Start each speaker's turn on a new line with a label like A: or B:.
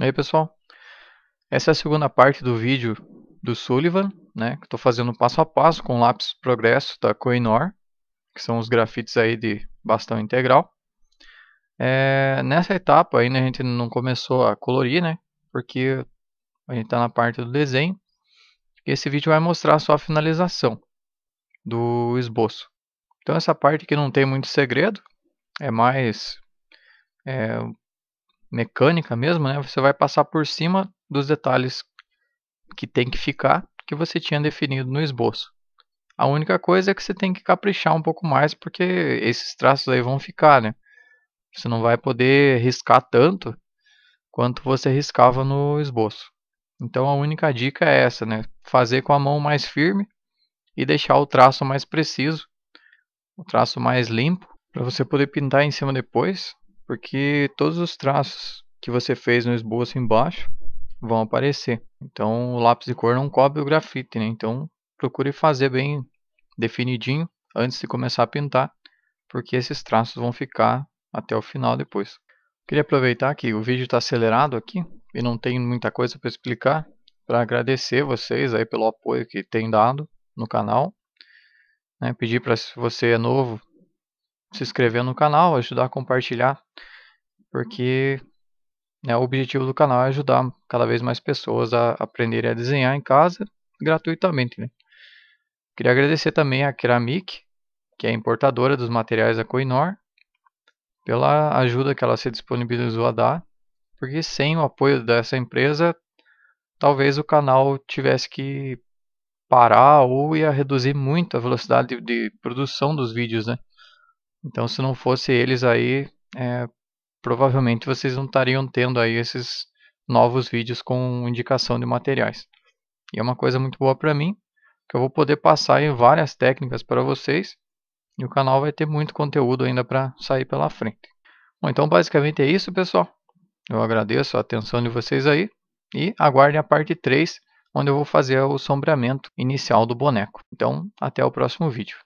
A: E aí pessoal, essa é a segunda parte do vídeo do Sullivan, né, que estou fazendo passo a passo com o lápis progresso da Coinor, que são os grafites aí de bastão integral. É, nessa etapa ainda né, a gente não começou a colorir, né, porque a gente está na parte do desenho, esse vídeo vai mostrar só a finalização do esboço. Então essa parte aqui não tem muito segredo, é mais é, mecânica mesmo, né, você vai passar por cima dos detalhes que tem que ficar que você tinha definido no esboço. A única coisa é que você tem que caprichar um pouco mais, porque esses traços aí vão ficar, né? Você não vai poder riscar tanto quanto você riscava no esboço. Então a única dica é essa, né? Fazer com a mão mais firme e deixar o traço mais preciso, o traço mais limpo, para você poder pintar em cima depois porque todos os traços que você fez no esboço embaixo vão aparecer. Então o lápis de cor não cobre o grafite, né? Então procure fazer bem definidinho antes de começar a pintar, porque esses traços vão ficar até o final depois. Queria aproveitar que o vídeo está acelerado aqui e não tem muita coisa para explicar, para agradecer vocês aí pelo apoio que tem dado no canal. Né? Pedir para se você é novo se inscrever no canal, ajudar a compartilhar porque né, o objetivo do canal é ajudar cada vez mais pessoas a aprenderem a desenhar em casa gratuitamente. Né? Queria agradecer também a Keramic, que é importadora dos materiais da Coinor, pela ajuda que ela se disponibilizou a dar, porque sem o apoio dessa empresa, talvez o canal tivesse que parar ou ia reduzir muito a velocidade de, de produção dos vídeos, né? Então, se não fosse eles aí, é, provavelmente vocês não estariam tendo aí esses novos vídeos com indicação de materiais. E é uma coisa muito boa para mim, que eu vou poder passar aí várias técnicas para vocês e o canal vai ter muito conteúdo ainda para sair pela frente. Bom, então basicamente é isso, pessoal. Eu agradeço a atenção de vocês aí e aguardem a parte 3, onde eu vou fazer o sombreamento inicial do boneco. Então, até o próximo vídeo.